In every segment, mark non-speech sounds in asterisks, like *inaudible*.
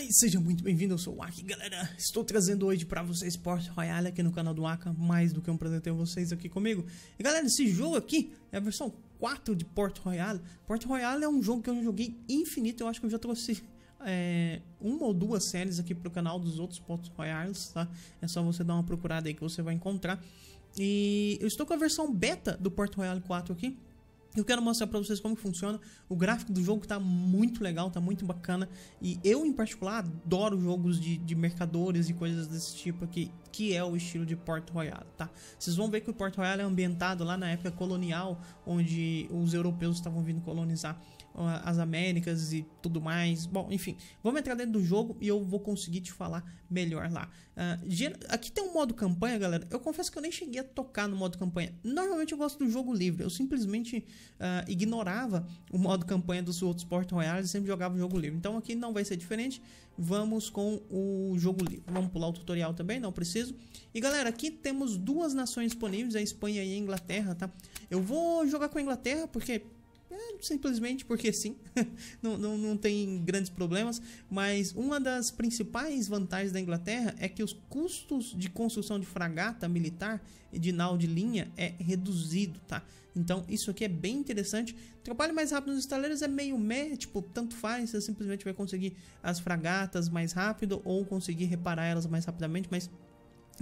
Fala aí, seja muito bem-vindo, eu sou o Aki, galera. Estou trazendo hoje para vocês Port Royale aqui no canal do Aka, mais do que um prazer ter vocês aqui comigo. E galera, esse jogo aqui é a versão 4 de Port Royale. Port Royale é um jogo que eu joguei infinito, eu acho que eu já trouxe é, uma ou duas séries aqui pro canal dos outros Port Royales, tá? É só você dar uma procurada aí que você vai encontrar. E eu estou com a versão beta do Port Royale 4 aqui, eu quero mostrar para vocês como funciona. O gráfico do jogo tá muito legal, tá muito bacana. E eu, em particular, adoro jogos de, de mercadores e coisas desse tipo aqui, que é o estilo de Port Royal, tá? Vocês vão ver que o Port Royal é ambientado lá na época colonial, onde os europeus estavam vindo colonizar ah, as Américas e tudo mais. Bom, enfim, vamos entrar dentro do jogo e eu vou conseguir te falar melhor lá. Uh, aqui tem um modo campanha, galera. Eu confesso que eu nem cheguei a tocar no modo campanha. Normalmente eu gosto do jogo livre. Eu simplesmente uh, ignorava o modo campanha dos outros porto Royale e sempre jogava o jogo livre. Então aqui não vai ser diferente. Vamos com o jogo livre. Vamos pular o tutorial também, não preciso. E galera, aqui temos duas nações disponíveis, a Espanha e a Inglaterra, tá? Eu vou jogar com a Inglaterra porque simplesmente porque sim, *laughs* não, não, não tem grandes problemas, mas uma das principais vantagens da Inglaterra é que os custos de construção de fragata militar e de nau de linha é reduzido, tá? Então isso aqui é bem interessante. Trabalho mais rápido nos estaleiros é meio meh, tipo, tanto faz, você simplesmente vai conseguir as fragatas mais rápido ou conseguir reparar elas mais rapidamente, mas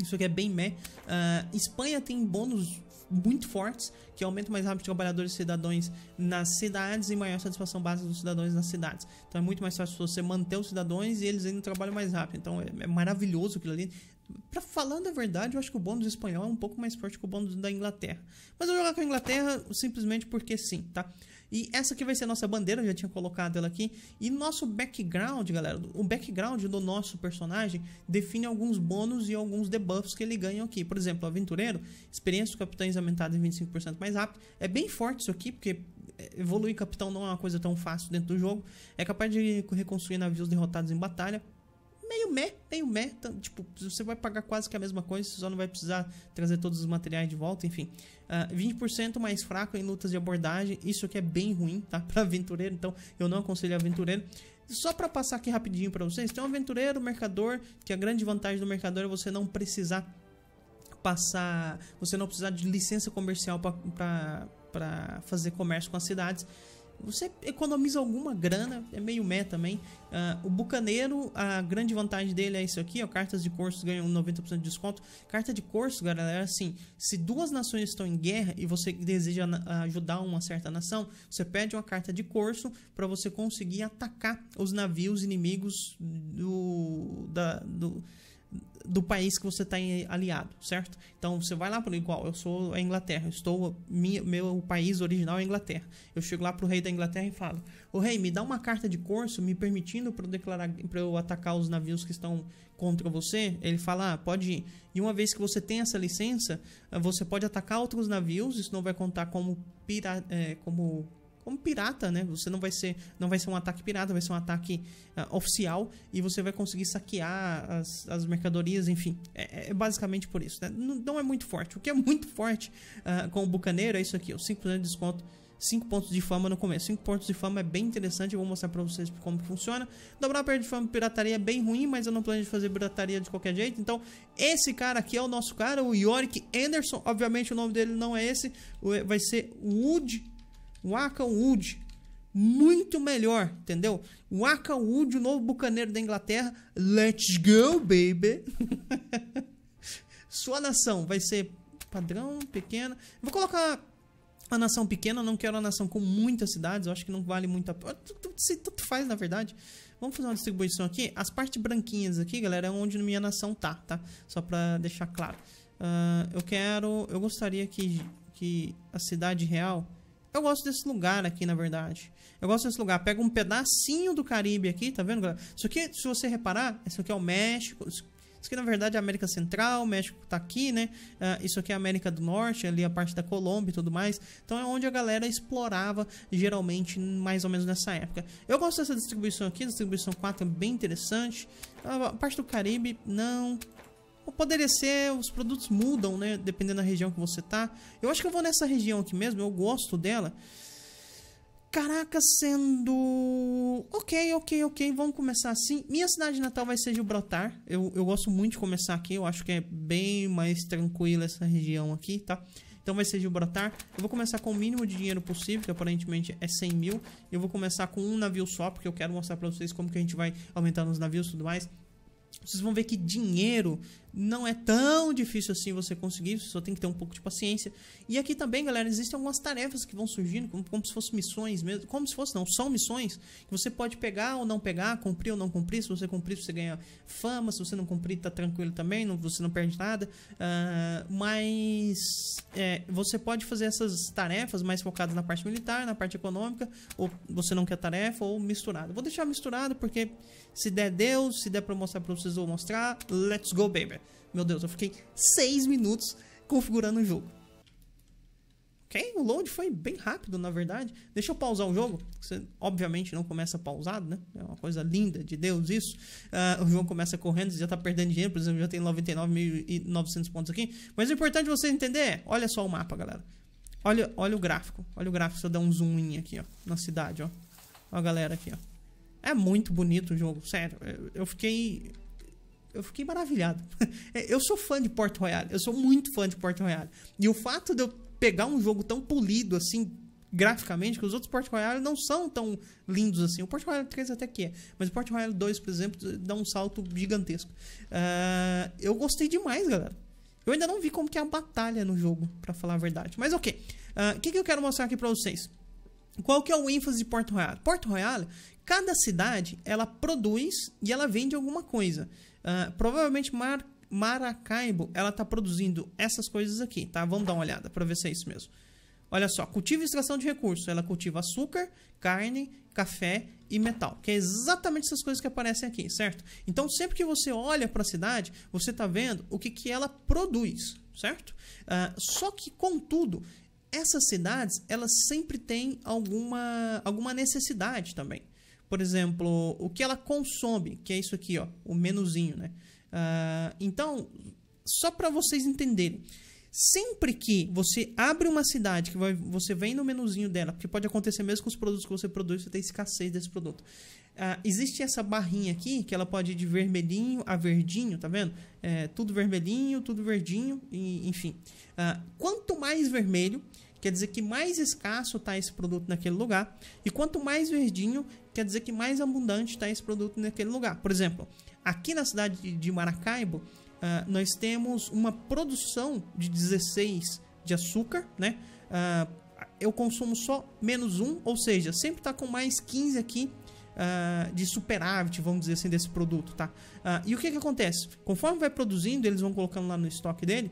isso aqui é bem meh. Uh, Espanha tem bônus muito fortes, que aumentam mais rápido os trabalhadores e cidadãos nas cidades e maior satisfação básica dos cidadãos nas cidades. Então é muito mais fácil você manter os cidadãos e eles ainda trabalham mais rápido. Então é, é maravilhoso aquilo ali. Pra falando a verdade, eu acho que o bônus espanhol é um pouco mais forte que o bônus da Inglaterra. Mas eu vou jogar com a Inglaterra simplesmente porque sim, tá? E essa aqui vai ser a nossa bandeira, eu já tinha colocado ela aqui. E nosso background, galera, o background do nosso personagem define alguns bônus e alguns debuffs que ele ganha aqui. Por exemplo, o aventureiro, experiência do capitães aumentada em 25% mais rápido. É bem forte isso aqui, porque é, evoluir capitão não é uma coisa tão fácil dentro do jogo. É capaz de reconstruir navios derrotados em batalha meio meh, meio meh. Então, tipo, você vai pagar quase que a mesma coisa, você só não vai precisar trazer todos os materiais de volta, enfim. Uh, ah, 20% mais fraco em lutas de abordagem, isso aqui é bem ruim, tá? *laughs* Pra aventureiro, então eu não aconselho aventureiro. Só para passar aqui rapidinho para vocês, tem um aventureiro, mercador, que a grande vantagem do mercador é você não precisar passar, você não precisar de licença comercial para fazer comércio com as cidades você economiza alguma grana, é meio meh também. Uh, o Bucaneiro, a grande vantagem dele é isso aqui, ó, cartas de cursos ganham 90% de desconto. Carta de curso, galera, é assim, se duas nações estão em guerra e você deseja ajudar uma certa nação, você pede uma carta de curso para você conseguir atacar os navios inimigos do, da, do, do país que você está aliado, certo? Então você vai lá para igual, eu sou a Inglaterra, estou minha, meu país original é a Inglaterra. Eu chego lá para o rei da Inglaterra e falo: "O rei, me dá uma carta de curso me permitindo para declarar para eu atacar os navios que estão contra você?" Ele fala: ah, "Pode ir". E uma vez que você tem essa licença, você pode atacar outros navios, isso não vai contar como pirata, é, como como pirata, né? Você não vai ser, não vai ser um ataque pirata, vai ser um ataque uh, oficial e você vai conseguir saquear as, as mercadorias, enfim. É, é, é basicamente por isso, né? Não, não, é muito forte. O que é muito forte uh, com o Bucaneiro é isso aqui, os 5% de desconto 5 pontos de fama no começo. 5 pontos de fama é bem interessante, eu vou mostrar pra vocês como funciona. Dobrar a perda de fama e pirataria é bem ruim, mas eu não planejo fazer pirataria de qualquer jeito. Então, esse cara aqui é o nosso cara, o Yorick Anderson. Obviamente o nome dele não é esse, vai ser Wood o Aka Wood, muito melhor, entendeu? O Aka Wood, o novo bucaneiro da Inglaterra. Let's go, baby! *laughs* Sua nação vai ser padrão, pequena. Vou colocar a nação pequena, não quero a nação com muitas cidades, eu acho que não vale muito a pena. Tanto faz, na verdade. Vamos fazer uma distribuição aqui. As partes branquinhas aqui, galera, é onde minha nação tá, tá? Só pra deixar claro. Uh, eu quero... Eu gostaria que, que a cidade real eu gosto desse lugar aqui, na verdade. Eu gosto desse lugar. Pega um pedacinho do Caribe aqui, tá vendo, galera? Isso aqui, se você reparar, isso aqui é o México. Isso aqui, na verdade, é a América Central. O México tá aqui, né? Uh, isso aqui é a América do Norte, ali a parte da Colômbia e tudo mais. Então é onde a galera explorava, geralmente, mais ou menos nessa época. Eu gosto dessa distribuição aqui. A distribuição 4 é bem interessante. Ah, a parte do Caribe, não... Ou poderia ser, os produtos mudam, né? Dependendo da região que você tá. Eu acho que eu vou nessa região aqui mesmo, eu gosto dela. Caraca, sendo... Ok, ok, ok, vamos começar assim. Minha cidade natal vai ser Gilbrotar. Eu, eu gosto muito de começar aqui, eu acho que é bem mais tranquila essa região aqui, tá? Então vai ser Gilbrotar. Eu vou começar com o mínimo de dinheiro possível, que aparentemente é 100 mil. Eu vou começar com um navio só, porque eu quero mostrar pra vocês como que a gente vai aumentando os navios e tudo mais. Vocês vão ver que dinheiro não é tão difícil assim você conseguir, você só tem que ter um pouco de paciência. E aqui também, galera, existem algumas tarefas que vão surgindo, como, como se fossem missões mesmo, como se fosse não, são missões que você pode pegar ou não pegar, cumprir ou não cumprir, se você cumprir você ganha fama, se você não cumprir tá tranquilo também, não, você não perde nada, uh, mas é, você pode fazer essas tarefas mais focadas na parte militar, na parte econômica, ou você não quer tarefa, ou misturado. Vou deixar misturado porque se der Deus, se der pra mostrar pra vocês, eu vou mostrar, let's go baby! cara. Né? Meu Deus, eu fiquei 6 minutos configurando o jogo. Ok? O load foi bem rápido, na verdade. Deixa eu pausar o jogo. Você, obviamente, não começa pausado, né? É uma coisa linda de Deus isso. Uh, o jogo começa correndo, você já tá perdendo dinheiro. Por exemplo, já tem 99.900 pontos aqui. Mas o importante você entender é... Olha só o mapa, galera. Olha, olha o gráfico. Olha o gráfico. Se eu der um zoom in aqui, ó. Na cidade, ó. Olha a galera aqui, ó. É muito bonito o jogo, sério. Eu fiquei eu fiquei maravilhado. *laughs* É, eu sou fã de Port Royale, eu sou muito fã de Port Royale. E o fato de eu pegar um jogo tão polido assim, graficamente, que os outros Port Royale não são tão lindos assim. O Port Royale 3 até que é, mas o Port Royale 2, por exemplo, dá um salto gigantesco. Uh, eu gostei demais, galera. Eu ainda não vi como que é a batalha no jogo, para falar a verdade. Mas ok, ah, o uh, que, que eu quero mostrar aqui pra vocês? Qual que é o ênfase de Port Royale? Port Royale, cada cidade, ela produz e ela vende alguma coisa. Uh, provavelmente Mar Maracaibo, ela está produzindo essas coisas aqui, tá? Vamos dar uma olhada para ver se é isso mesmo. Olha só, cultiva e extração de recursos. Ela cultiva açúcar, carne, café e metal, que é exatamente essas coisas que aparecem aqui, certo? Então, sempre que você olha para a cidade, você está vendo o que, que ela produz, certo? Uh, só que, contudo, essas cidades, elas sempre têm alguma, alguma necessidade também por exemplo, o que ela consome, que é isso aqui, ó, o menuzinho, né? Uh, então, só para vocês entenderem, sempre que você abre uma cidade, que vai, você vem no menuzinho dela, porque pode acontecer mesmo com os produtos que você produz, você tem escassez desse produto. Uh, existe essa barrinha aqui, que ela pode ir de vermelhinho a verdinho, tá vendo? É, tudo vermelhinho, tudo verdinho, e, enfim. Uh, quanto mais vermelho, quer dizer que mais escasso está esse produto naquele lugar. E quanto mais verdinho, quer dizer que mais abundante está esse produto naquele lugar. Por exemplo, aqui na cidade de Maracaibo, uh, nós temos uma produção de 16 de açúcar, né? Uh, eu consumo só menos um, ou seja, sempre está com mais 15 aqui Uh, de superávit, vamos dizer assim, desse produto, tá? Uh, e o que que acontece? Conforme vai produzindo, eles vão colocando lá no estoque dele,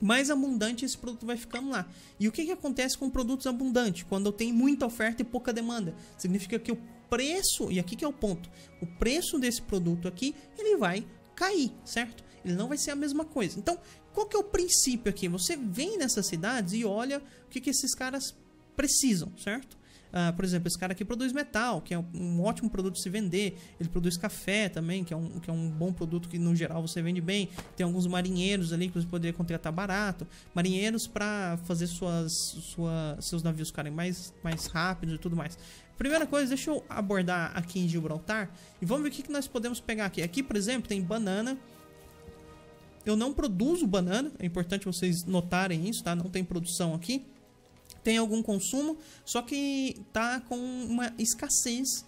mais abundante esse produto vai ficando lá. E o que, que acontece com produtos abundantes? Quando eu tenho muita oferta e pouca demanda, significa que o preço, e aqui que é o ponto, o preço desse produto aqui, ele vai cair, certo? Ele não vai ser a mesma coisa. Então, qual que é o princípio aqui? Você vem nessas cidades e olha o que, que esses caras precisam, certo? Ah, por exemplo, esse cara aqui produz metal, que é um ótimo produto de se vender. Ele produz café também, que é um, que é um bom produto que no geral você vende bem. Tem alguns marinheiros ali que você poderia contratar barato. Marinheiros para fazer suas, sua, seus navios ficarem mais, mais rápidos e tudo mais. Primeira coisa, deixa eu abordar aqui em Gibraltar e vamos ver o que, que nós podemos pegar aqui. Aqui, por exemplo, tem banana. Eu não produzo banana, é importante vocês notarem isso, tá? Não tem produção aqui tem algum consumo, só que tá com uma escassez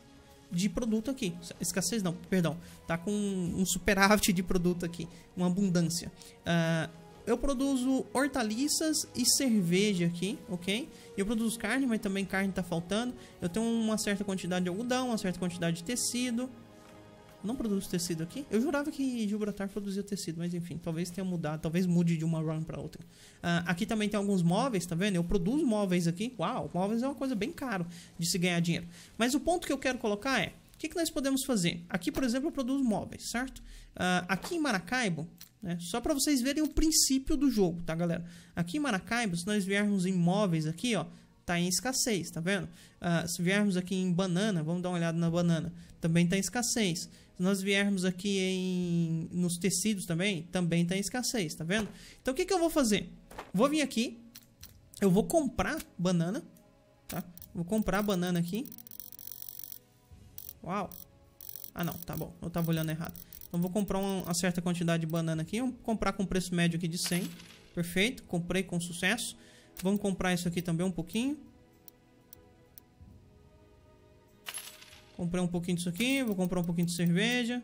de produto aqui. Escassez não, perdão. Tá com um superávit de produto aqui, uma abundância. Uh, eu produzo hortaliças e cerveja aqui, ok? Eu produzo carne, mas também carne tá faltando. Eu tenho uma certa quantidade de algodão, uma certa quantidade de tecido, não produz tecido aqui. Eu jurava que Gibraltar produzia tecido, mas enfim, talvez tenha mudado, talvez mude de uma run para outra. Uh, aqui também tem alguns móveis, tá vendo? Eu produzo móveis aqui. Uau, móveis é uma coisa bem caro de se ganhar dinheiro. Mas o ponto que eu quero colocar é, o que, que nós podemos fazer? Aqui, por exemplo, eu produzo móveis, certo? Uh, aqui em Maracaibo, né, só para vocês verem o princípio do jogo, tá, galera? Aqui em Maracaibo, se nós viermos em móveis aqui, ó, tá em escassez, tá vendo? Uh, se viermos aqui em banana, vamos dar uma olhada na banana também está em escassez. Se nós viermos aqui em, nos tecidos também, também está em escassez, tá vendo? Então o que, que eu vou fazer? Vou vir aqui, eu vou comprar banana, tá? Vou comprar banana aqui. Uau! Ah não, tá bom, eu estava olhando errado. Então vou comprar uma certa quantidade de banana aqui, vou comprar com preço médio aqui de 100, perfeito, comprei com sucesso. Vamos comprar isso aqui também um pouquinho. Comprei um pouquinho disso aqui, vou comprar um pouquinho de cerveja.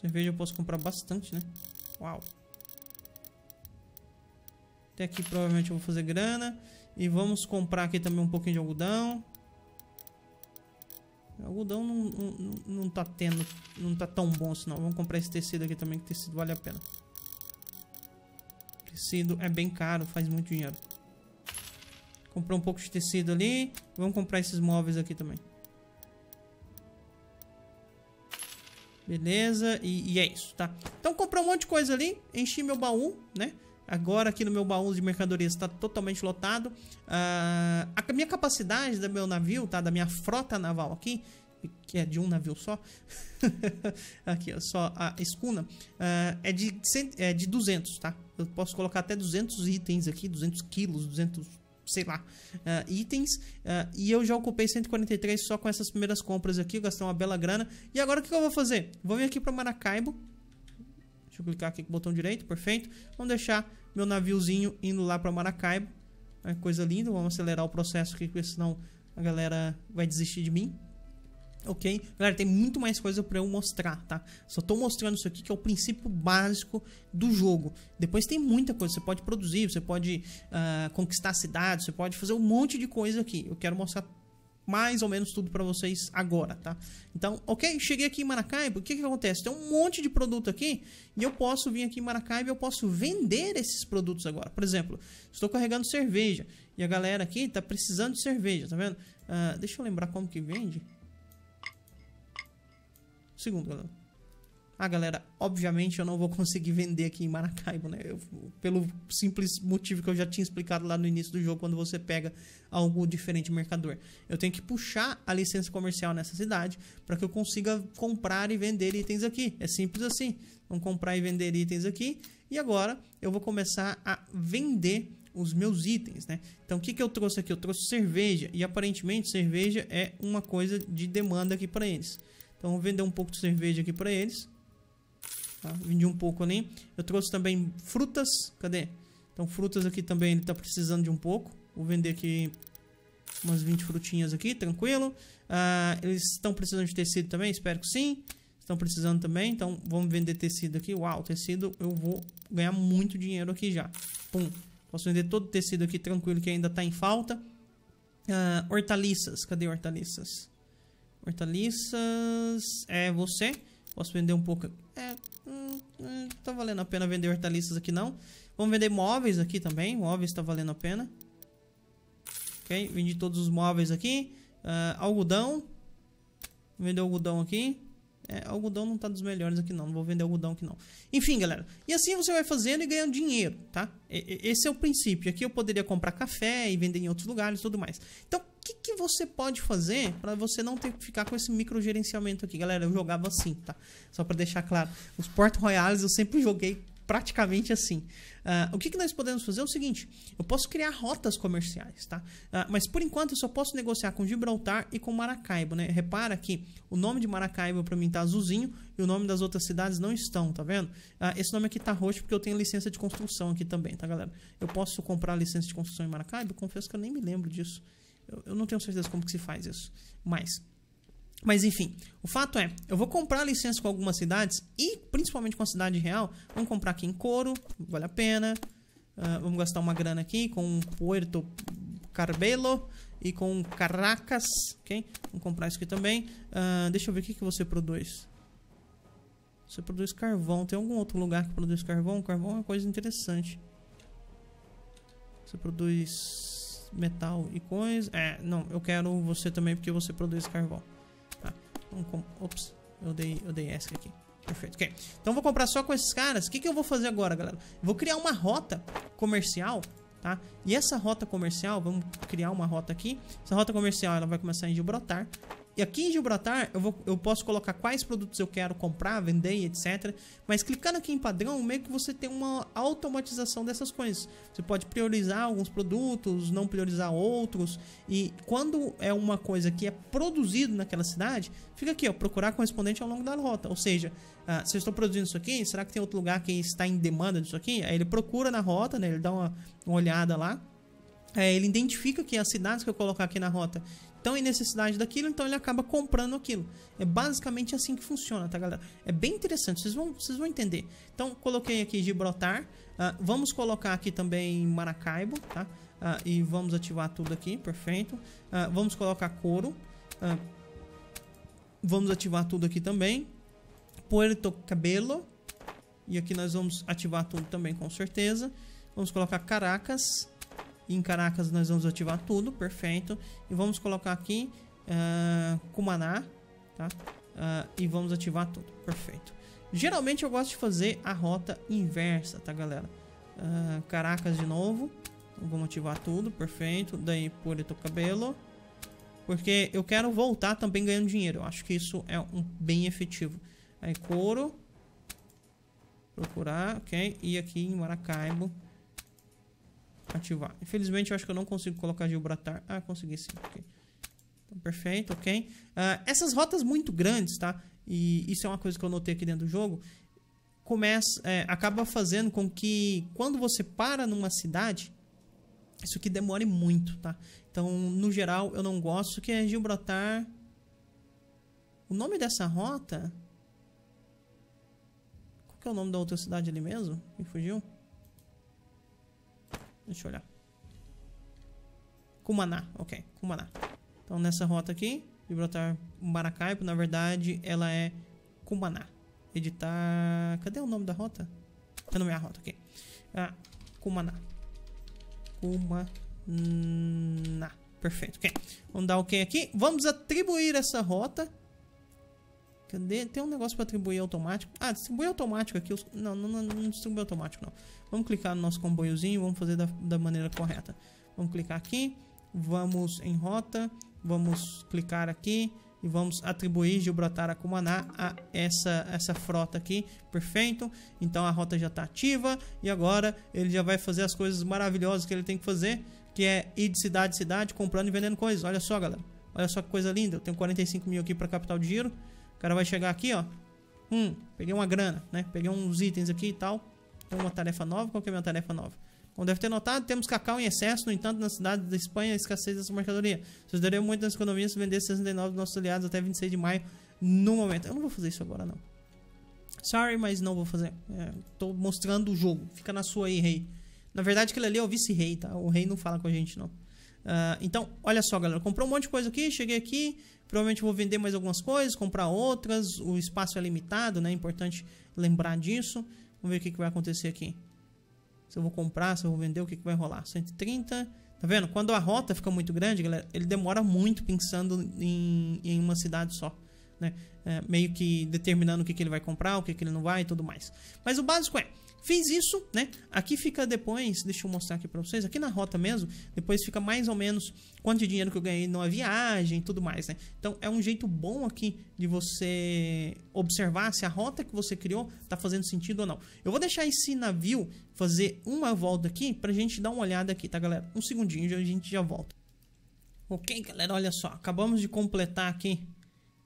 Cerveja eu posso comprar bastante, né? Uau. Até aqui provavelmente eu vou fazer grana. E vamos comprar aqui também um pouquinho de algodão. O algodão não, não, não tá tendo, não tá tão bom assim não. Vamos comprar esse tecido aqui também, que tecido vale a pena. Tecido é bem caro, faz muito dinheiro. Comprar um pouco de tecido ali. Vamos comprar esses móveis aqui também. Beleza, e, e, é isso, tá? Então comprei um monte de coisa ali, enchi meu baú, né? Agora aqui no meu baú de mercadorias está totalmente lotado. Ah, a minha capacidade do meu navio, tá? Da minha frota naval aqui, que é de um navio só, *laughs* aqui ó, só a escuna, uh, é, de cent... é de 200, tá? Eu posso colocar até 200 itens aqui, 200 quilos, 200 sei lá, uh, itens. Uh, e eu já ocupei 143 só com essas primeiras compras aqui, gastei uma bela grana. E agora o que, que eu vou fazer? Vou vir aqui para Maracaibo. Deixa eu clicar aqui com o botão direito, perfeito. Vamos deixar meu naviozinho indo lá para Maracaibo. É coisa linda, vamos acelerar o processo aqui, porque senão a galera vai desistir de mim ok? Galera, tem muito mais coisa pra eu mostrar, tá? Só tô mostrando isso aqui que é o princípio básico do jogo. Depois tem muita coisa, você pode produzir, você pode uh, conquistar cidades, você pode fazer um monte de coisa aqui. Eu quero mostrar mais ou menos tudo para vocês agora, tá? Então, ok, cheguei aqui em Maracaibo, o que que acontece? Tem um monte de produto aqui e eu posso vir aqui em Maracaibo e eu posso vender esses produtos agora. Por exemplo, estou carregando cerveja e a galera aqui tá precisando de cerveja, tá vendo? Uh, deixa eu lembrar como que vende. Segundo, galera. Ah, galera, obviamente eu não vou conseguir vender aqui em Maracaibo, né? Eu, pelo simples motivo que eu já tinha explicado lá no início do jogo, quando você pega algo diferente mercador. Eu tenho que puxar a licença comercial nessa cidade para que eu consiga comprar e vender itens aqui. É simples assim. Vamos comprar e vender itens aqui. E agora eu vou começar a vender os meus itens, né? Então, o que, que eu trouxe aqui? Eu trouxe cerveja. E aparentemente, cerveja é uma coisa de demanda aqui para eles. Então vou vender um pouco de cerveja aqui pra eles. Tá? Vendi um pouco ali. Eu trouxe também frutas. Cadê? Então frutas aqui também ele tá precisando de um pouco. Vou vender aqui umas 20 frutinhas aqui, tranquilo. Ah, eles estão precisando de tecido também? Espero que sim. Estão precisando também, então vamos vender tecido aqui. Uau, tecido, eu vou ganhar muito dinheiro aqui já. Pum. Posso vender todo o tecido aqui tranquilo que ainda tá em falta. Ah, hortaliças, cadê hortaliças? Hortaliças... É você. Posso vender um pouco... É... Hum, hum, tá valendo a pena vender hortaliças aqui não. Vamos vender móveis aqui também. Móveis tá valendo a pena. Ok, vendi todos os móveis aqui. Uh, algodão. Vender algodão aqui. É, algodão não tá dos melhores aqui não, não vou vender algodão aqui não. Enfim, galera, e assim você vai fazendo e ganhando dinheiro, tá? E, esse é o princípio. Aqui eu poderia comprar café e vender em outros lugares e tudo mais. Então, que, que você pode fazer para você não ter que ficar com esse micro gerenciamento aqui? Galera, eu jogava assim, tá? Só para deixar claro. Os porto Royales eu sempre joguei praticamente assim. Uh, o que, que nós podemos fazer é o seguinte: eu posso criar rotas comerciais, tá? Uh, mas por enquanto eu só posso negociar com Gibraltar e com Maracaibo, né? Repara que o nome de Maracaibo para mim tá azulzinho e o nome das outras cidades não estão, tá vendo? Uh, esse nome aqui tá roxo porque eu tenho licença de construção aqui também, tá, galera? Eu posso comprar licença de construção em Maracaibo? Confesso que eu nem me lembro disso. Eu, eu não tenho certeza como que se faz isso. Mas mas enfim, o fato é, eu vou comprar licença com algumas cidades e principalmente com a cidade real. Vamos comprar aqui em couro, vale a pena. Uh, vamos gastar uma grana aqui com Puerto Carbelo e com Caracas, ok? Vamos comprar isso aqui também. Uh, deixa eu ver o que, que você produz. Você produz carvão. Tem algum outro lugar que produz carvão? Carvão é uma coisa interessante. Você produz metal e coisa. É, não, eu quero você também porque você produz carvão. Tá, então, com, ops, eu dei, eu dei ESC aqui. Perfeito, ok. Então vou comprar só com esses caras. O que, que eu vou fazer agora, galera? Vou criar uma rota comercial, tá? E essa rota comercial, vamos criar uma rota aqui. Essa rota comercial, ela vai começar em Gibraltar. E aqui em Gibraltar eu, vou, eu posso colocar quais produtos eu quero comprar, vender, etc. Mas clicando aqui em padrão, meio que você tem uma automatização dessas coisas. Você pode priorizar alguns produtos, não priorizar outros. E quando é uma coisa que é produzido naquela cidade, fica aqui, ó, procurar correspondente ao longo da rota. Ou seja, ah, se eu estou produzindo isso aqui, será que tem outro lugar que está em demanda disso aqui? Aí ele procura na rota, né? Ele dá uma, uma olhada lá. É, ele identifica que as cidades que eu colocar aqui na rota estão em necessidade daquilo, então ele acaba comprando aquilo. É basicamente assim que funciona, tá, galera? É bem interessante, vocês vão, vocês vão entender. Então, coloquei aqui Gibraltar. Uh, vamos colocar aqui também Maracaibo, tá? Uh, e vamos ativar tudo aqui, perfeito. Uh, vamos colocar couro. vamos ativar tudo aqui também. Puerto Cabelo. E aqui nós vamos ativar tudo também, com certeza. Vamos colocar Caracas em Caracas nós vamos ativar tudo, perfeito. E vamos colocar aqui uh, ah, Cumaná, tá? Uh, e vamos ativar tudo, perfeito. Geralmente eu gosto de fazer a rota inversa, tá galera? Uh, Caracas de novo. Então, vamos ativar tudo, perfeito. Daí Puerto Cabelo. Porque eu quero voltar também ganhando dinheiro. Eu acho que isso é um bem efetivo. Aí couro. Procurar, ok. E aqui em Maracaibo ativar. Infelizmente, eu acho que eu não consigo colocar Gilbratar. Ah, consegui sim. Okay. Então, perfeito, ok. Uh, essas rotas muito grandes, tá? E isso é uma coisa que eu notei aqui dentro do jogo. Começa, é, acaba fazendo com que quando você para numa cidade, isso aqui demore muito, tá? Então, no geral, eu não gosto que é Gilbratar... O nome dessa rota... Qual que é o nome da outra cidade ali mesmo? Me fugiu? Deixa eu olhar. Cumaná, ok, Cumaná. Então nessa rota aqui, Gibraltar Maracaibo, na verdade, ela é Cumaná. Editar. Cadê o nome da rota? Tá ah, nome é a rota, ok. Ah, Cumaná. Cumaná. Perfeito, ok. Vamos dar ok aqui. Vamos atribuir essa rota Cadê? Tem um negócio para atribuir automático. Ah, distribuir automático aqui. Não, não, não, não distribui automático, não. Vamos clicar no nosso comboiozinho. Vamos fazer da, da maneira correta. Vamos clicar aqui. Vamos em rota. Vamos clicar aqui. E vamos atribuir Gilbrotar Akumaná a essa, essa frota aqui. Perfeito. Então a rota já está ativa. E agora ele já vai fazer as coisas maravilhosas que ele tem que fazer. Que é ir de cidade em cidade comprando e vendendo coisas. Olha só, galera. Olha só que coisa linda. Eu tenho 45 mil aqui para capital de giro. O cara vai chegar aqui, ó. Hum, peguei uma grana, né? Peguei uns itens aqui e tal. Tem uma tarefa nova. Qual que é a minha tarefa nova? Como deve ter notado, temos cacau em excesso, no entanto, na cidade da Espanha, a escassez dessa mercadoria. Sucederia muito nas economias se vender 69 dos nossos aliados até 26 de maio, no momento. Eu não vou fazer isso agora, não. Sorry, mas não vou fazer. É, tô mostrando o jogo. Fica na sua aí, rei. Na verdade, aquele ali é o vice-rei, tá? O rei não fala com a gente, não. Ah, então, olha só, galera. Comprei um monte de coisa aqui, cheguei aqui. Provavelmente vou vender mais algumas coisas, comprar outras. O espaço é limitado, né? É importante lembrar disso. Vamos ver o que, que vai acontecer aqui. Se eu vou comprar, se eu vou vender, o que, que vai rolar? 130. Tá vendo? Quando a rota fica muito grande, galera, ele demora muito pensando em, em uma cidade só. Né? É, meio que determinando o que, que ele vai comprar, o que, que ele não vai e tudo mais. Mas o básico é Fiz isso, né? Aqui fica depois, deixa eu mostrar aqui para vocês, aqui na rota mesmo, depois fica mais ou menos quanto de dinheiro que eu ganhei numa viagem e tudo mais, né? Então é um jeito bom aqui de você observar se a rota que você criou tá fazendo sentido ou não. Eu vou deixar esse navio fazer uma volta aqui pra gente dar uma olhada aqui, tá galera? Um segundinho a gente já volta. Ok, galera, olha só, acabamos de completar aqui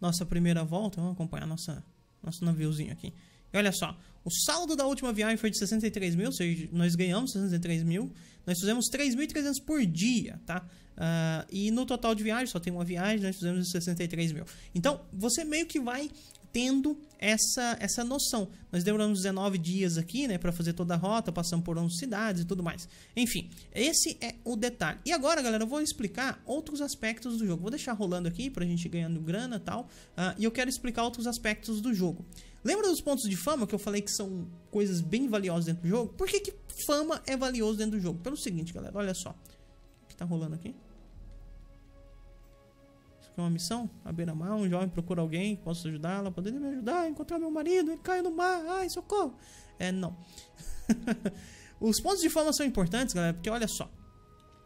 nossa primeira volta, vamos acompanhar nossa, nosso naviozinho aqui. E olha só, o saldo da última viagem foi de 63 mil, ou seja, nós ganhamos 63 mil. Nós fizemos 3.300 por dia, tá? Uh, e no total de viagem, só tem uma viagem, nós fizemos 63 mil. Então, você meio que vai tendo essa, essa noção. Nós demoramos 19 dias aqui, né, para fazer toda a rota, passando por 11 cidades e tudo mais. Enfim, esse é o detalhe. E agora, galera, eu vou explicar outros aspectos do jogo. Vou deixar rolando aqui pra gente ganhando grana e tal, uh, e eu quero explicar outros aspectos do jogo. Lembra dos pontos de fama que eu falei que são coisas bem valiosas dentro do jogo? Por que, que fama é valioso dentro do jogo? Pelo seguinte, galera, olha só. O que tá rolando aqui? Isso aqui é uma missão? A beira-mar, um jovem procura alguém que possa ajudá-la, poderia me ajudar, encontrar meu marido, ele caiu no mar, ai, socorro. É, não. *laughs* Os pontos de fama são importantes, galera, porque olha só.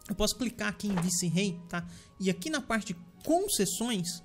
Eu posso clicar aqui em vice-rei, tá? E aqui na parte de concessões,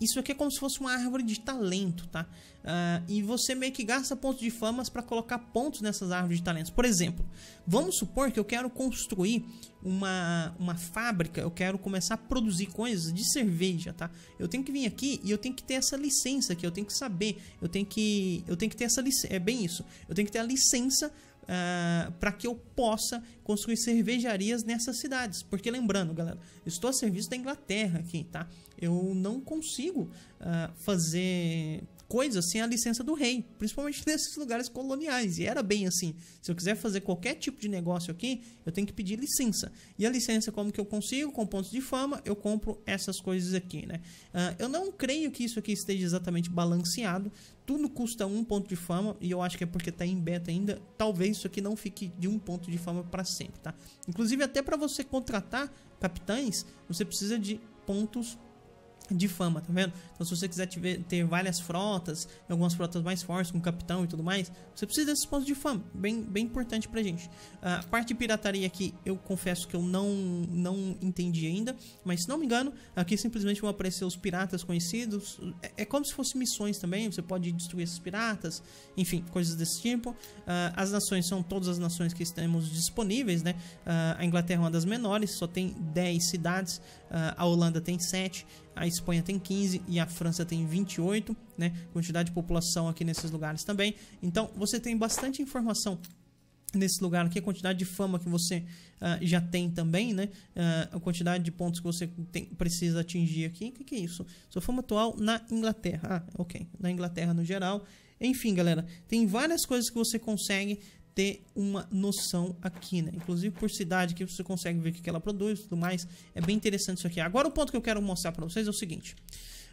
isso aqui é como se fosse uma árvore de talento, tá? Uh, e você meio que gasta pontos de famas para colocar pontos nessas árvores de talentos. Por exemplo, vamos supor que eu quero construir uma, uma fábrica, eu quero começar a produzir coisas de cerveja, tá? Eu tenho que vir aqui e eu tenho que ter essa licença aqui, eu tenho que saber, eu tenho que eu tenho que ter essa licença, é bem isso. Eu tenho que ter a licença uh, ah, para que eu possa construir cervejarias nessas cidades. Porque lembrando, galera, estou a serviço da Inglaterra aqui, tá? Eu não consigo uh, fazer coisas sem a licença do rei, principalmente *laughs* nesses lugares coloniais. E era bem assim. Se eu quiser fazer qualquer tipo de negócio aqui, eu tenho que pedir licença. E a licença, como que eu consigo? Com pontos de fama, eu compro essas coisas aqui, né? Uh, eu não creio que isso aqui esteja exatamente balanceado, tudo custa um ponto de fama e eu acho que é porque tá em beta ainda. Talvez isso aqui não fique de um ponto de fama para sempre, tá? Inclusive até para você contratar capitães, você precisa de pontos de fama, tá vendo? Então, se você quiser tiver, ter várias frotas, algumas frotas mais fortes, com capitão e tudo mais, você precisa desses pontos de fama, bem, bem importante pra gente. A parte de pirataria aqui, eu confesso que eu não, não entendi ainda, mas se não me engano, aqui simplesmente vão aparecer os piratas conhecidos, é, é como se fosse missões também, você pode destruir esses piratas, enfim, coisas desse tipo. Uh, as nações são todas as nações que temos disponíveis, né? Uh, a Inglaterra é uma das menores, só tem 10 cidades, uh, a Holanda tem 7, a Espanha tem 15 e a França tem 28, né? Quantidade de população aqui nesses lugares também. Então você tem bastante informação nesse lugar aqui, a quantidade de fama que você uh, já tem também, né? Uh, a quantidade de pontos que você tem, precisa atingir aqui. O que, que, é isso? Sua fama atual na Inglaterra. Ah, ok. Na Inglaterra no geral. Enfim, galera, tem várias coisas que você consegue ter uma noção aqui, né? Inclusive por cidade que você consegue ver o que ela produz e tudo mais. É bem interessante isso aqui. Agora o ponto que eu quero mostrar para vocês é o seguinte.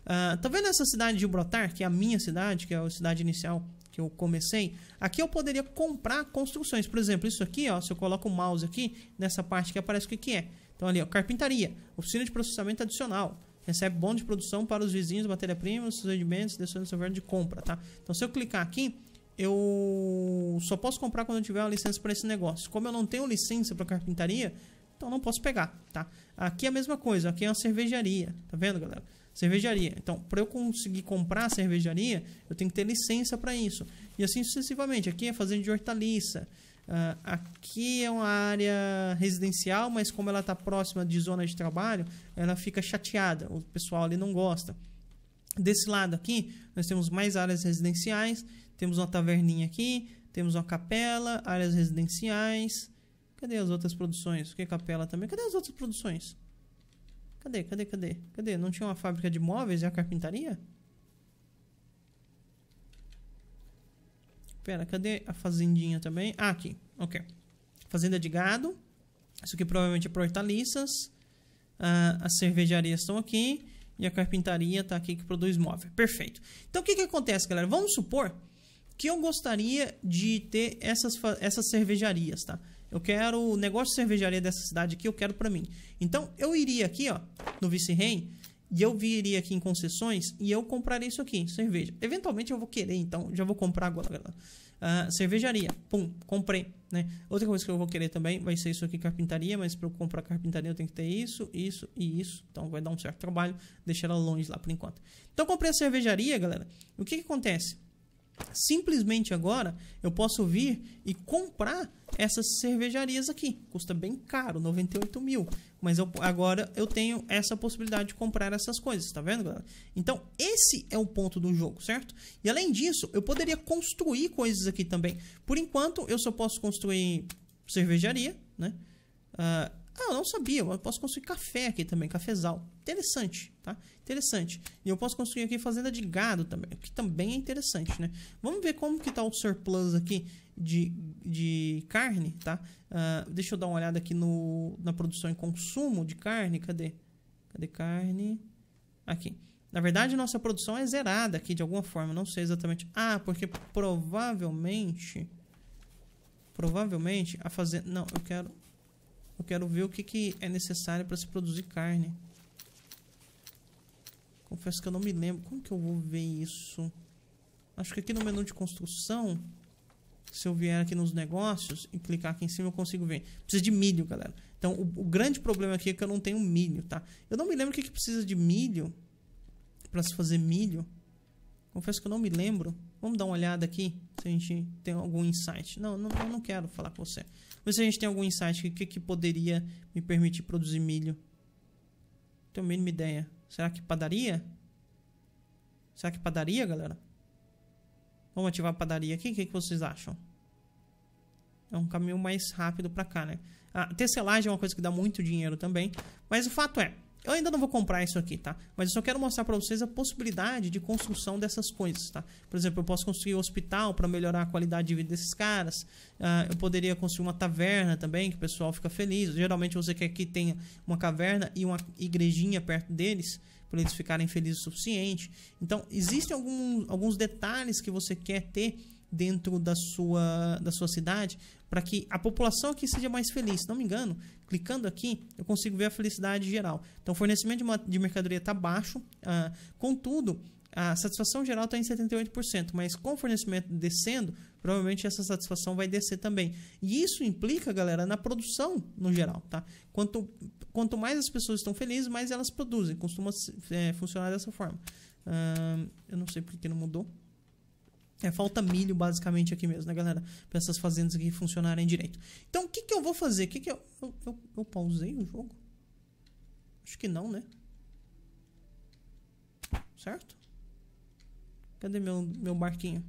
Uh, tá vendo essa cidade de Brotar, que é a minha cidade, que é a cidade inicial que eu comecei? Aqui eu poderia comprar construções. Por exemplo, isso aqui, ó, se eu coloco o mouse aqui, nessa parte que aparece o que, que é. Então ali, ó, carpintaria, oficina de processamento adicional. Recebe bom de produção para os vizinhos, matéria-prima, os rendimentos, decisões de software de compra, tá? Então se eu clicar aqui, eu só posso comprar quando eu tiver uma licença para esse negócio. Como eu não tenho licença para carpintaria, então não posso pegar, tá? Aqui é a mesma coisa, aqui é uma cervejaria, tá vendo, galera? Cervejaria. Então, para eu conseguir comprar a cervejaria, eu tenho que ter licença para isso. E assim sucessivamente. Aqui é fazenda de hortaliça. Uh, aqui é uma área residencial, mas como ela está próxima de zona de trabalho, ela fica chateada. O pessoal ali não gosta. Desse lado aqui, nós temos mais áreas residenciais temos uma taverninha aqui, temos uma capela, áreas residenciais. Cadê as outras produções? O que é capela também? Cadê as outras produções? Cadê, cadê, cadê? Cadê? Não tinha uma fábrica de móveis e a carpintaria? Pera, cadê a fazendinha também? Ah, aqui. Ok. Fazenda de gado. Isso aqui provavelmente é para hortaliças. Ah, as cervejarias estão aqui. E a carpintaria está aqui que produz móvel. Perfeito. Então, o que, que acontece, galera? Vamos supor que eu gostaria de ter essas, essas cervejarias, tá? Eu quero o negócio de cervejaria dessa cidade aqui, eu quero para mim. Então, eu iria aqui, ó, no Vice-Rei, e eu viria aqui em concessões e eu compraria isso aqui, cerveja. Eventualmente eu vou querer, então já vou comprar agora, galera. Uh, cervejaria, pum, comprei, né? Outra coisa que eu vou querer também vai ser isso aqui, carpintaria, mas para eu comprar carpintaria eu tenho que ter isso, isso e isso. Então vai dar um certo trabalho, deixar ela longe lá por enquanto. Então comprei a cervejaria, galera. O que, que acontece? Simplesmente agora eu posso vir e comprar essas cervejarias aqui. Custa bem caro, 98 mil. Mas eu, agora eu tenho essa possibilidade de comprar essas coisas, tá vendo, galera? Então, esse é o ponto do jogo, certo? E além disso, eu poderia construir coisas aqui também. Por enquanto, eu só posso construir cervejaria, né? Uh, ah, eu não sabia, eu posso construir café aqui também, cafezal. Interessante, tá? Interessante. E eu posso construir aqui fazenda de gado também, que também é interessante, né? Vamos ver como que tá o surplus aqui de, de carne, tá? Uh, deixa eu dar uma olhada aqui no, na produção e consumo de carne, cadê? Cadê carne? Aqui. Na verdade, nossa produção é zerada aqui de alguma forma, não sei exatamente. Ah, porque provavelmente... Provavelmente a fazenda... Não, eu quero eu quero ver o que, que é necessário para se produzir carne. Confesso que eu não me lembro. Como que eu vou ver isso? Acho que aqui no menu de construção, se eu vier aqui nos negócios e clicar aqui em cima, eu consigo ver. Precisa de milho, galera. Então, o, o grande problema aqui é que eu não tenho milho, tá? Eu não me lembro o que, que precisa de milho para se fazer milho. Confesso que eu não me lembro. Vamos dar uma olhada aqui se a gente tem algum insight. Não, não, eu não quero falar com você. Mas se a gente tem algum insight, o que, que poderia me permitir produzir milho? Não tenho a mínima ideia. Será que padaria? Será que padaria, galera? Vamos ativar a padaria aqui? O que, que vocês acham? É um caminho mais rápido para cá, né? A tecelagem é uma coisa que dá muito dinheiro também. Mas o fato é, eu ainda não vou comprar isso aqui, tá? Mas eu só quero mostrar para vocês a possibilidade de construção dessas coisas, tá? Por exemplo, eu posso construir um hospital para melhorar a qualidade de vida desses caras. Uh, eu poderia construir uma taverna também, que o pessoal fica feliz. Geralmente você quer que tenha uma caverna e uma igrejinha perto deles, para eles ficarem felizes o suficiente. Então, existem algum, alguns detalhes que você quer ter dentro da sua, da sua cidade para que a população aqui seja mais feliz. Se não me engano, clicando aqui, eu consigo ver a felicidade geral. Então, o fornecimento de, de mercadoria está baixo, ah, contudo, a satisfação geral está em 78%, mas com o fornecimento descendo, provavelmente essa satisfação vai descer também. E isso implica, galera, na produção no geral, tá? Quanto, quanto mais as pessoas estão felizes, mais elas produzem. Costuma é, funcionar dessa forma. eu não sei porque não mudou. É, falta milho basicamente aqui mesmo, né, galera? Para essas fazendas aqui funcionarem direito. Então, o que, que eu vou fazer? O que, que eu... Eu, eu, eu pausei o jogo? Acho que não, né? Certo? Cadê meu, meu barquinho?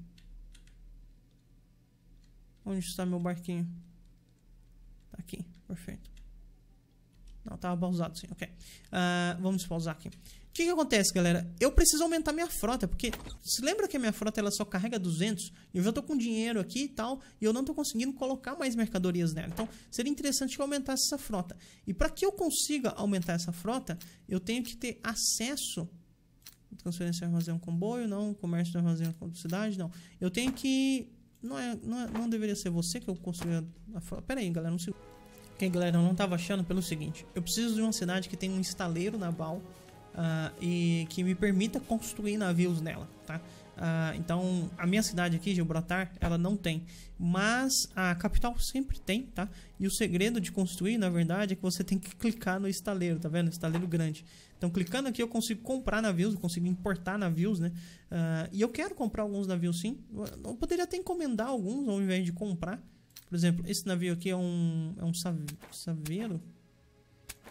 Onde está meu barquinho? Tá aqui, perfeito. Não, estava pausado sim, ok. Uh, vamos pausar aqui que, que acontece, galera? Eu preciso aumentar minha frota, porque se lembra que a minha frota ela só carrega 200? Eu já tô com dinheiro aqui e tal, e eu não tô conseguindo colocar mais mercadorias nela. Então, seria interessante que eu aumentasse essa frota. E para que eu consiga aumentar essa frota, eu tenho que ter acesso... Transferência de armazém comboio, não. Comércio de armazém com cidade, não. Eu tenho que... Não, é, não, é, não deveria ser você que eu consiga... A frota. Pera aí, galera, não sei... Ok, galera, eu não tava achando pelo seguinte. Eu preciso de uma cidade que tem um estaleiro naval uh, e que me permita construir navios nela, tá? Uh, então, a minha cidade aqui, Gibraltar, ela não tem. Mas a capital sempre tem, tá? E o segredo de construir, na verdade, é que você tem que clicar no estaleiro, tá vendo? Estaleiro grande. Então, clicando aqui, eu consigo comprar navios, eu consigo importar navios, né? Uh, e eu quero comprar alguns navios, sim. Eu poderia até encomendar alguns ao invés de comprar. Por exemplo, esse navio aqui é um, é um saveiro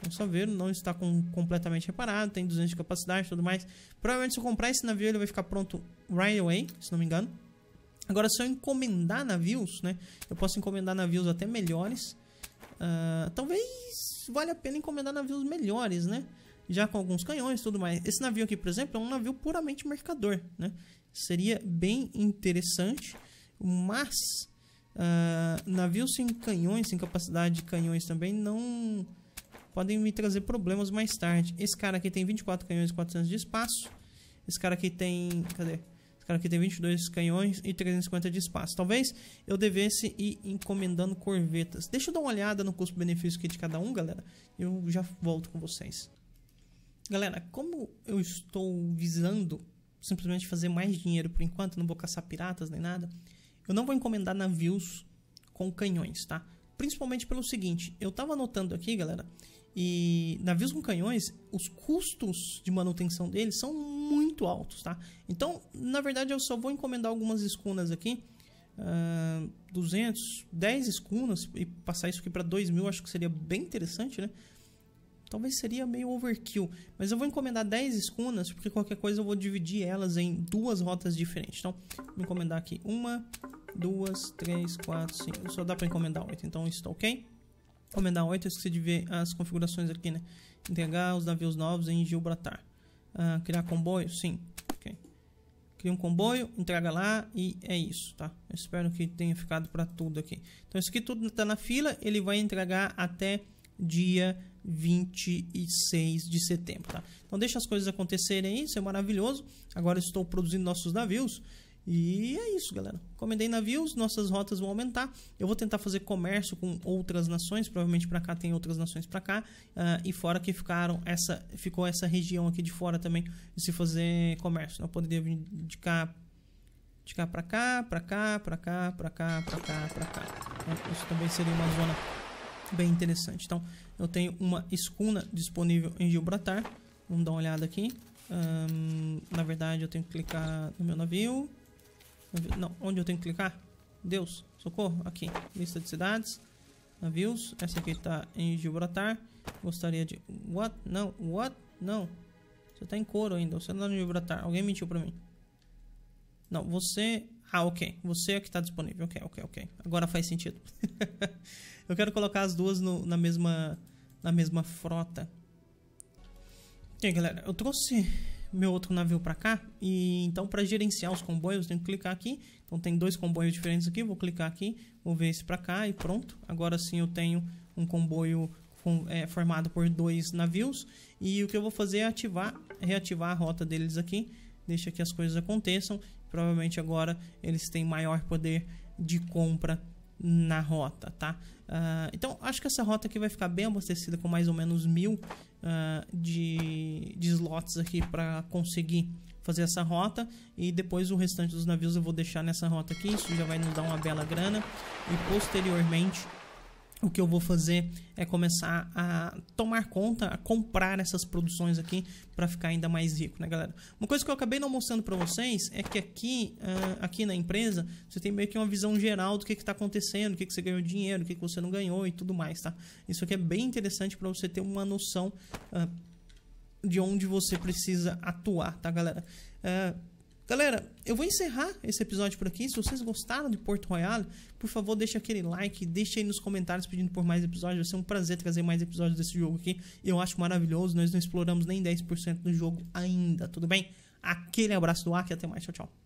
um só ver, não está com, completamente reparado, tem 200 de capacidade e tudo mais. Provavelmente se eu comprar esse navio ele vai ficar pronto right away, se não me engano. Agora se eu encomendar navios, né? Eu posso encomendar navios até melhores. Uh, talvez valha a pena encomendar navios melhores, né? Já com alguns canhões e tudo mais. Esse navio aqui, por exemplo, é um navio puramente mercador, né? Seria bem interessante, mas uh, navios sem canhões, sem capacidade de canhões também, não podem me trazer problemas mais tarde. Esse cara aqui tem 24 canhões e 400 de espaço. Esse cara aqui tem... Cadê? Esse cara aqui tem 22 canhões e 350 de espaço. Talvez eu devesse ir encomendando corvetas. Deixa eu dar uma olhada no custo-benefício aqui de cada um, galera. Eu já volto com vocês. Galera, como eu estou visando simplesmente fazer mais dinheiro por enquanto, não vou caçar piratas nem nada, eu não vou encomendar navios com canhões, tá? Principalmente pelo seguinte, eu tava anotando aqui, galera, e navios com canhões, os custos de manutenção deles são muito altos, tá? Então, na verdade, eu só vou encomendar algumas escunas aqui. Uh, 200, 10 escunas e passar isso aqui para 2 mil, acho que seria bem interessante, né? Talvez seria meio overkill, mas eu vou encomendar 10 escunas, porque qualquer coisa eu vou dividir elas em duas rotas diferentes. Então, vou encomendar aqui uma, duas, três, quatro, cinco. Só dá para encomendar oito, então isso tá ok. Comandar 8, eu esqueci de ver as configurações aqui, né? Entregar os navios novos em Gilbratar, ah, criar comboio? Sim. Okay. Cria um comboio, entrega lá e é isso, tá? Eu espero que tenha ficado para tudo aqui. Então, isso aqui tudo está na fila. Ele vai entregar até dia 26 de setembro, tá? Então, deixa as coisas acontecerem aí. Isso é maravilhoso. Agora estou produzindo nossos navios. E é isso, galera. Comendei navios, nossas rotas vão aumentar. Eu vou tentar fazer comércio com outras nações, provavelmente para cá tem outras nações para cá. Uh, e fora que ficaram essa, ficou essa região aqui de fora também de se fazer comércio. Não né? poderia vir de cá, de cá para cá, para cá, para cá, para cá, para cá, para cá. Né? isso também seria uma zona bem interessante. Então, eu tenho uma escuna disponível em Gibraltar. Vamos dar uma olhada aqui. Um, na verdade, eu tenho que clicar no meu navio. Não, onde eu tenho que clicar? Deus, socorro. Aqui, lista de cidades. Navios. Essa aqui tá em Gibraltar. Gostaria de... What? Não, what? Não. Você tá em couro ainda. Você não tá no Gibraltar. Alguém mentiu pra mim. Não, você... Ah, ok. Você é que tá disponível. Ok, ok, ok. Agora faz sentido. *laughs* eu quero colocar as duas no, na mesma... Na mesma frota. E aí, galera. Eu trouxe meu outro navio para cá. E então para gerenciar os comboios, eu tenho que clicar aqui. Então tem dois comboios diferentes aqui, vou clicar aqui, vou ver esse para cá e pronto. Agora sim eu tenho um comboio com, é, formado por dois navios. E o que eu vou fazer é ativar, reativar a rota deles aqui. Deixa que as coisas aconteçam. Provavelmente agora eles têm maior poder de compra na rota, tá? Uh, então, acho que essa rota aqui vai ficar bem abastecida com mais ou menos mil uh, de, de slots aqui para conseguir fazer essa rota e depois o restante dos navios eu vou deixar nessa rota aqui, isso já vai nos dar uma bela grana e posteriormente o que eu vou fazer é começar a tomar conta, a comprar essas produções aqui para ficar ainda mais rico, né, galera? Uma coisa que eu acabei não mostrando para vocês é que aqui, uh, aqui na empresa você tem meio que uma visão geral do que está acontecendo, o que, que você ganhou dinheiro, o que, que você não ganhou e tudo mais, tá? Isso aqui é bem interessante para você ter uma noção uh, de onde você precisa atuar, tá, galera? Uh, Galera, eu vou encerrar esse episódio por aqui. Se vocês gostaram de Porto Royale, por favor, deixa aquele like, deixa aí nos comentários pedindo por mais episódios. Vai ser um prazer trazer mais episódios desse jogo aqui. Eu acho maravilhoso, nós não exploramos nem 10% do jogo ainda, tudo bem? Aquele abraço do Aki, até mais, tchau, tchau.